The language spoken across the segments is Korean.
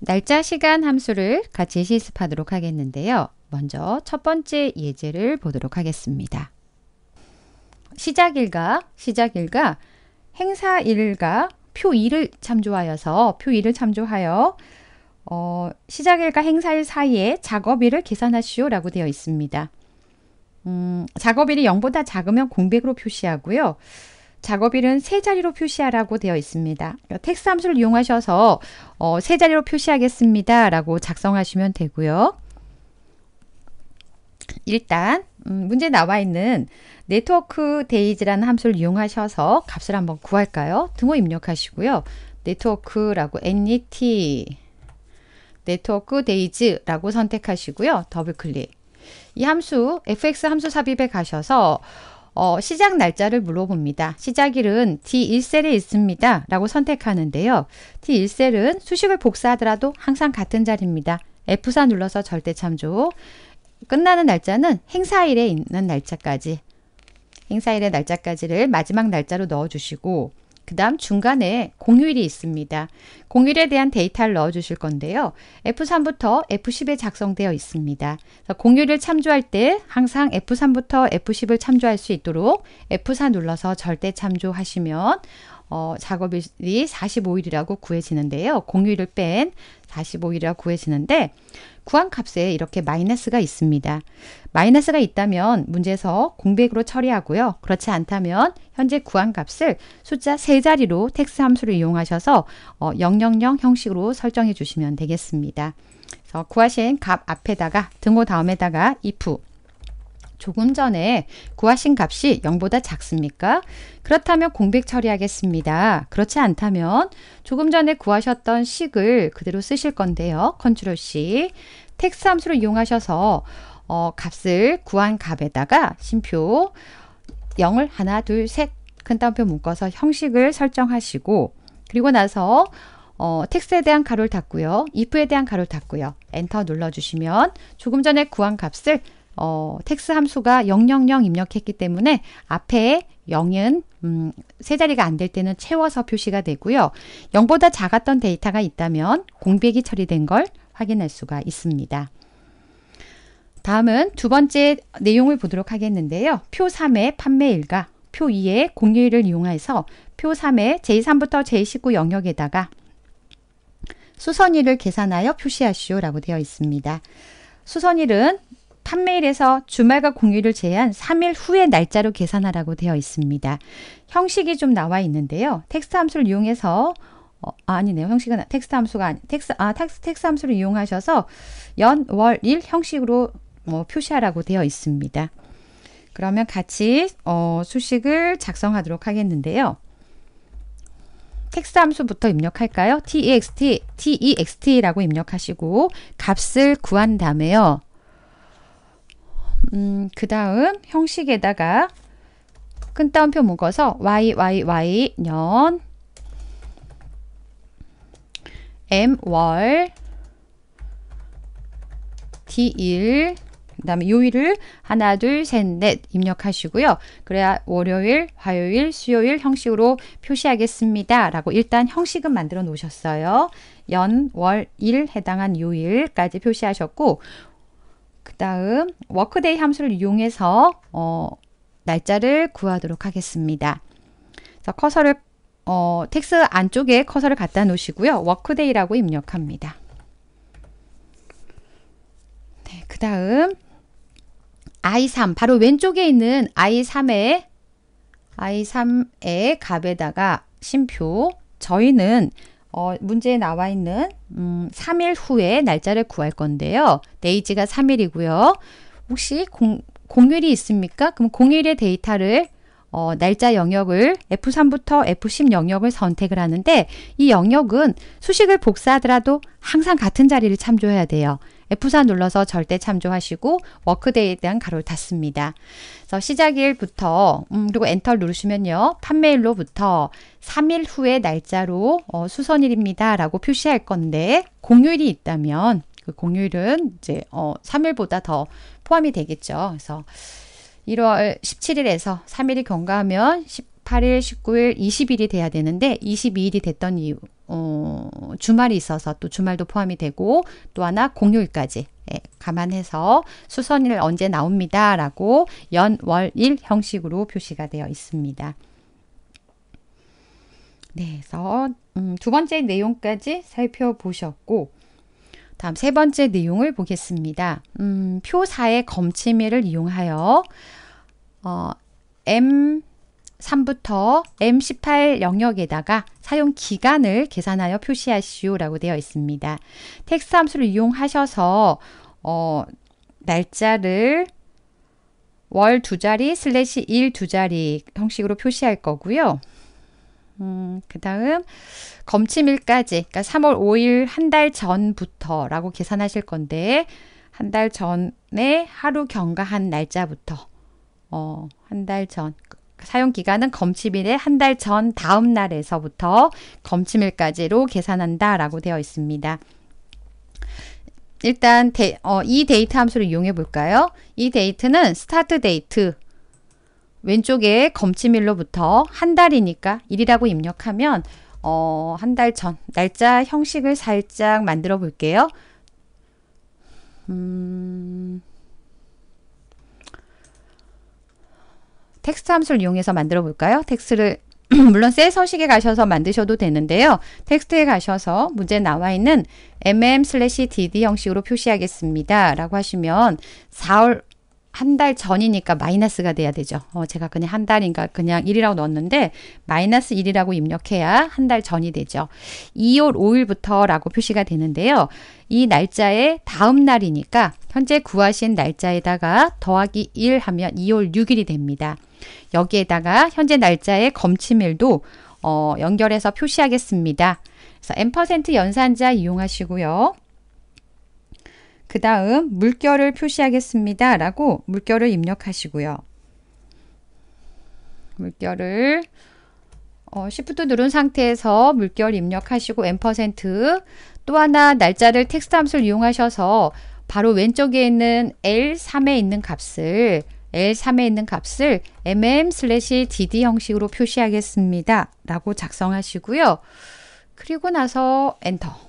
날짜, 시간 함수를 같이 실습하도록 하겠는데요. 먼저 첫 번째 예제를 보도록 하겠습니다. 시작일과 시작일과 행사일과 표 2를 참조하여서 표 2를 참조하여 어, 시작일과 행사일 사이에 작업일을 계산하시오 라고 되어 있습니다. 음, 작업일이 0보다 작으면 공백으로 표시하고요. 작업일은 세 자리로 표시하라고 되어 있습니다. 텍스 그러니까 함수를 이용하셔서 어, 세 자리로 표시하겠습니다. 라고 작성하시면 되고요. 일단 음, 문제 나와 있는 네트워크 데이즈라는 함수를 이용하셔서 값을 한번 구할까요? 등호 입력하시고요. 네트워크라고 net 네트워크 e 데이즈라고 선택하시고요. 더블 클릭. 이 함수 fx 함수 삽입에 가셔서 어, 시작 날짜를 물어봅니다. 시작일은 D1셀에 있습니다. 라고 선택하는데요. D1셀은 수식을 복사하더라도 항상 같은 자리입니다. F4 눌러서 절대 참조. 끝나는 날짜는 행사일에 있는 날짜까지 행사일의 날짜까지를 마지막 날짜로 넣어주시고 그 다음 중간에 공휴일이 있습니다. 공휴일에 대한 데이터를 넣어주실 건데요. F3부터 F10에 작성되어 있습니다. 공휴일을 참조할 때 항상 F3부터 F10을 참조할 수 있도록 F4 눌러서 절대 참조하시면 어, 작업일이 45일이라고 구해지는데요. 공휴일을 뺀 45일이라고 구해지는데 구한 값에 이렇게 마이너스가 있습니다. 마이너스가 있다면 문제에서 공백으로 처리하고요. 그렇지 않다면 현재 구한 값을 숫자 3 자리로 텍스 함수를 이용하셔서 어, 000 형식으로 설정해 주시면 되겠습니다. 그래서 구하신 값 앞에다가 등호 다음에다가 if 조금 전에 구하신 값이 0보다 작습니까? 그렇다면 공백 처리하겠습니다. 그렇지 않다면 조금 전에 구하셨던 식을 그대로 쓰실 건데요. 컨트롤 C. 텍스 함수를 이용하셔서 어, 값을 구한 값에다가 심표 0을 하나, 둘, 셋 큰따옴표 묶어서 형식을 설정하시고 그리고 나서 어, 텍스트에 대한 가로를 닫고요. if에 대한 가로를 닫고요. 엔터 눌러주시면 조금 전에 구한 값을 어, 텍스 함수가 000 입력했기 때문에 앞에 0은 음, 세 자리가 안될 때는 채워서 표시가 되고요. 0보다 작았던 데이터가 있다면 공백이 처리된 걸 확인할 수가 있습니다. 다음은 두 번째 내용을 보도록 하겠는데요. 표 3의 판매일과 표 2의 공휴일을 이용해서 표 3의 제3부터 제19 영역에다가 수선일을 계산하여 표시하시오라고 되어 있습니다. 수선일은 판메일에서 주말과 공휴일을 제외한 3일 후의 날짜로 계산하라고 되어 있습니다. 형식이 좀 나와 있는데요. 텍스트 함수를 이용해서 어, 아, 아니네요. 형식은 텍스트 함수가 아니 텍스 아 텍스 텍스 함수를 이용하셔서 연, 월, 일 형식으로 뭐 표시하라고 되어 있습니다. 그러면 같이 어, 수식을 작성하도록 하겠는데요. 텍스 함수부터 입력할까요? text, text라고 입력하시고 값을 구한 다음에요. 음, 그 다음 형식에다가 끈따옴표 묶어서 y, y, y, 년 m, 월 d, 일그 다음에 요일을 하나, 둘, 셋, 넷 입력하시고요. 그래야 월요일, 화요일, 수요일 형식으로 표시하겠습니다. 라고 일단 형식은 만들어 놓으셨어요. 연, 월, 일 해당한 요일까지 표시하셨고 그 다음 워크데이 함수를 이용해서 어, 날짜를 구하도록 하겠습니다. 그래서 커서를 어, 텍스 안쪽에 커서를 갖다 놓으시고요. 워크데이라고 입력합니다. 네, 그 다음 i3 바로 왼쪽에 있는 i3의 i3의 값에다가 심표 저희는 어, 문제에 나와 있는 음, 3일 후에 날짜를 구할 건데요. 데이지가 3일이고요. 혹시 공, 공휴일이 있습니까? 그럼 공휴일의 데이터를 어, 날짜 영역을 F3부터 F10 영역을 선택을 하는데 이 영역은 수식을 복사하더라도 항상 같은 자리를 참조해야 돼요. F4 눌러서 절대 참조하시고 워크데이에 대한 가로를 닫습니다. 그래서 시작일부터 음, 그리고 엔터 누르시면요. 판매일로부터 3일 후의 날짜로 어, 수선일입니다. 라고 표시할 건데 공휴일이 있다면 그 공휴일은 이제 어, 3일보다 더 포함이 되겠죠. 그래서 1월 17일에서 3일이 경과하면 18일, 19일, 20일이 돼야 되는데 22일이 됐던 이유 어, 주말이 있어서 또 주말도 포함이 되고 또 하나 공휴일까지 예, 감안해서 수선일 언제 나옵니다라고 연월일 형식으로 표시가 되어 있습니다. 네, 그래서 음, 두 번째 내용까지 살펴보셨고 다음 세 번째 내용을 보겠습니다. 음, 표사의 검침일을 이용하여 어, M 3부터 M18 영역에다가 사용 기간을 계산하여 표시하시오라고 되어 있습니다. 텍스트 함수를 이용하셔서 어, 날짜를 월 두 자리 슬래시 일 두 자리 형식으로 표시할 거고요. 음, 그 다음 검침일까지 그러니까 3월 5일 한 달 전부터 라고 계산하실 건데 한 달 전에 하루 경과한 날짜부터 어, 한달전 사용 기간은 검침일의 한 달 전 다음 날에서부터 검침일까지로 계산한다라고 되어 있습니다. 일단 데, 어, 이 데이트 함수를 이용해 볼까요? 이 데이트는 스타트 데이트 왼쪽에 검침일로부터 한 달이니까 일이라고 입력하면 어, 한 달 전 날짜 형식을 살짝 만들어 볼게요. 음, 텍스트 함수를 이용해서 만들어 볼까요? 텍스트를 물론 셀 서식에 가셔서 만드셔도 되는데요. 텍스트에 가셔서 문제 나와 있는 mm/dd 형식으로 표시하겠습니다. 라고 하시면 4월 한 달 전이니까 마이너스가 돼야 되죠. 어, 제가 그냥 한 달인가 그냥 1이라고 넣었는데 마이너스 1이라고 입력해야 한 달 전이 되죠. 2월 5일부터 라고 표시가 되는데요. 이 날짜의 다음 날이니까 현재 구하신 날짜에다가 더하기 1 하면 2월 6일이 됩니다. 여기에다가 현재 날짜의 검침일도 어, 연결해서 표시하겠습니다. 그래서 n% 연산자 이용하시고요. 그 다음 물결을 표시하겠습니다. 라고 물결을 입력하시고요. 물결을 어, 시프트 누른 상태에서 물결 입력하시고 n%, 또 하나 날짜를 텍스트 함수를 이용하셔서 바로 왼쪽에 있는 L3에 있는 값을 L3에 있는 값을 mm 슬 dd 형식으로 표시하겠습니다. 라고 작성하시고요. 그리고 나서 엔터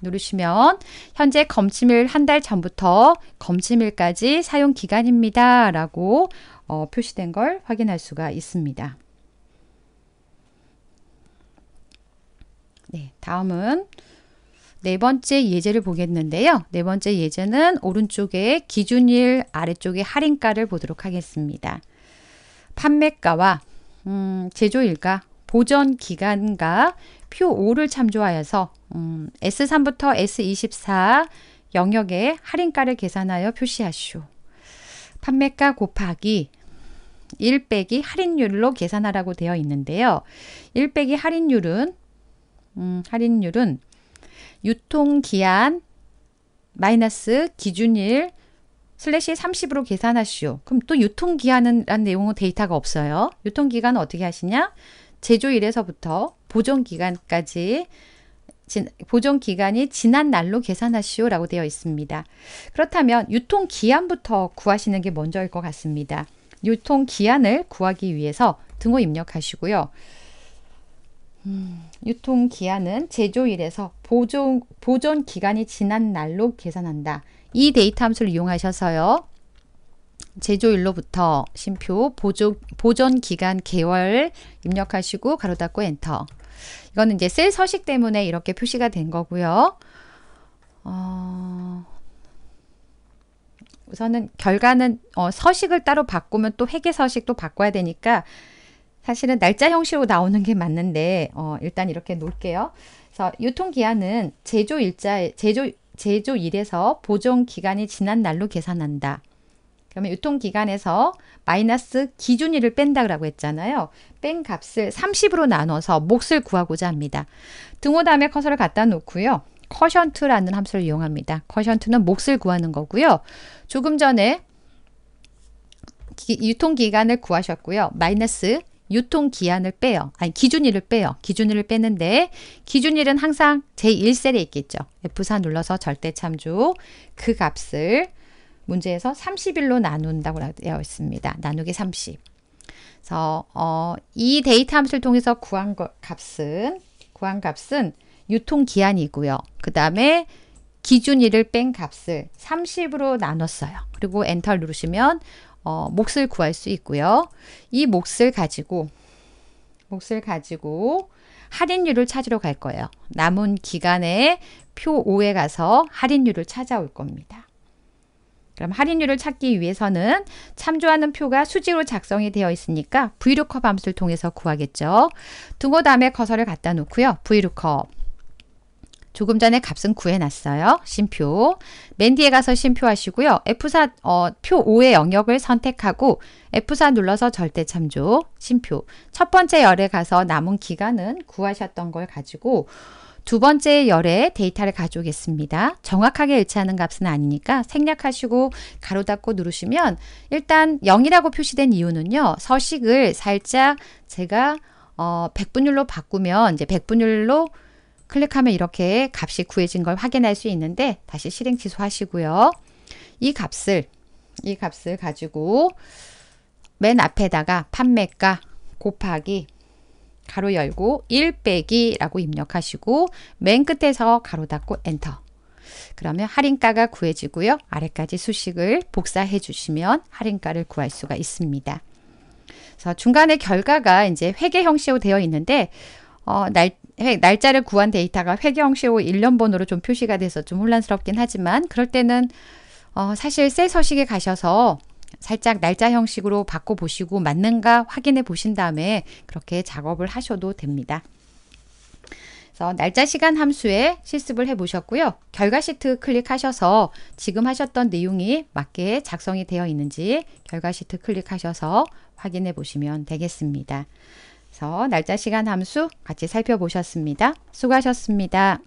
누르시면 현재 검침일 한 달 전부터 검침일까지 사용 기간입니다. 라고 어, 표시된 걸 확인할 수가 있습니다. 네, 다음은 네 번째 예제를 보겠는데요. 네 번째 예제는 오른쪽에 기준일 아래쪽에 할인가를 보도록 하겠습니다. 판매가와 음, 제조일가, 보전 기간과 표 5를 참조하여서 음, S3부터 S24 영역의 할인가를 계산하여 표시하시오. 판매가 곱하기 1 빼기 할인율로 계산하라고 되어 있는데요. 1 빼기 할인율은 음, 할인율은 유통기한 마이너스 기준일 슬래시 30으로 계산하시오. 그럼 또 유통기한은 란 내용은 데이터가 없어요. 유통기간은 어떻게 하시냐? 제조일에서부터 보존기간까지 보존기간이 지난 날로 계산하시오 라고 되어 있습니다. 그렇다면 유통기한부터 구하시는 게 먼저일 것 같습니다. 유통기한을 구하기 위해서 등호 입력하시고요. 유통 기한은 제조일에서 보존, 보존 기간이 지난 날로 계산한다. 이 데이터 함수를 이용하셔서요. 제조일로부터 심표 보조, 보존 기간 개월 입력하시고 가로 닫고 엔터. 이거는 이제 셀 서식 때문에 이렇게 표시가 된 거고요. 어... 우선은 결과는 어, 서식을 따로 바꾸면 또 회계 서식도 바꿔야 되니까 사실은 날짜 형식으로 나오는 게 맞는데 어, 일단 이렇게 놓을게요. 그래서 유통기한은 제조 일자 제조 제조일에서 보존 기간이 지난 날로 계산한다. 그러면 유통기간에서 마이너스 기준일을 뺀다라고 했잖아요. 뺀 값을 30으로 나눠서 몫을 구하고자 합니다. 등호 다음에 커서를 갖다 놓고요. 커션트라는 함수를 이용합니다. 커션트는 몫을 구하는 거고요. 조금 전에 유통기간을 구하셨고요. 마이너스 유통기한을 빼요. 아니 기준일을 빼요. 기준일을 빼는데 기준일은 항상 제1셀에 있겠죠. F4 눌러서 절대참조 그 값을 문제에서 30일로 나눈다고 되어 있습니다. 나누기 30. 그래서 어, 이 데이터 함수를 통해서 구한 거, 값은 구한 값은 유통기한이고요. 그 다음에 기준일을 뺀 값을 30으로 나눴어요. 그리고 엔터를 누르시면 어, 몫을 구할 수 있고요. 이 몫을 가지고 몫을 가지고 할인율을 찾으러 갈 거예요. 남은 기간에 표 5에 가서 할인율을 찾아올 겁니다. 그럼 할인율을 찾기 위해서는 참조하는 표가 수지로 작성이 되어 있으니까 브이루커 밤수를 통해서 구하겠죠. 두고 다음에 커서를 갖다 놓고요. 브이루커 조금 전에 값은 구해놨어요. 심표. 맨 뒤에 가서 심표하시고요. F4, 어, 표 5의 영역을 선택하고 F4 눌러서 절대 참조, 심표. 첫 번째 열에 가서 남은 기간은 구하셨던 걸 가지고 두 번째 열에 데이터를 가져오겠습니다. 정확하게 일치하는 값은 아니니까 생략하시고 가로 닫고 누르시면 일단 0이라고 표시된 이유는요. 서식을 살짝 제가 어, 백분율로 바꾸면 이제 백분율로 클릭하면 이렇게 값이 구해진 걸 확인할 수 있는데 다시 실행 취소하시고요. 이 값을 이 값을 가지고 맨 앞에다가 판매가 곱하기 가로 열고 1 빼기 라고 입력하시고 맨 끝에서 가로 닫고 엔터 그러면 할인가가 구해지고요. 아래까지 수식을 복사해 주시면 할인가를 구할 수가 있습니다. 그래서 중간에 결과가 이제 회계 형식으로 되어 있는데 어, 날, 날짜를 구한 데이터가 회계형식으로 1년번호로 좀 표시가 돼서 좀 혼란스럽긴 하지만 그럴 때는 어, 사실 새 서식에 가셔서 살짝 날짜 형식으로 바꿔보시고 맞는가 확인해 보신 다음에 그렇게 작업을 하셔도 됩니다. 그래서 날짜 시간 함수에 실습을 해 보셨고요. 결과 시트 클릭하셔서 지금 하셨던 내용이 맞게 작성이 되어 있는지 결과 시트 클릭하셔서 확인해 보시면 되겠습니다. 그래서 날짜 시간 함수 같이 살펴보셨습니다. 수고하셨습니다.